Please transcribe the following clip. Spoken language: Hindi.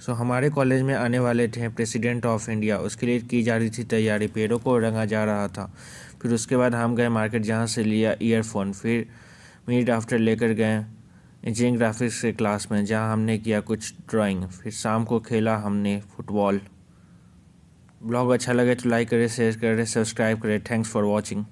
सो so, हमारे कॉलेज में आने वाले थे प्रेसिडेंट ऑफ इंडिया उसके लिए की जा रही थी तैयारी पेड़ों को रंगा जा रहा था फिर उसके बाद हम गए मार्केट जहाँ से लिया ईयरफोन फिर मिनट आफ्टर लेकर गए इंजीनियरिंग ग्राफिक्स के क्लास में जहाँ हमने किया कुछ ड्राइंग फिर शाम को खेला हमने फुटबॉल ब्लॉग अच्छा लगे तो लाइक करें शेयर करें सब्सक्राइब करें थैंक्स फॉर वॉचिंग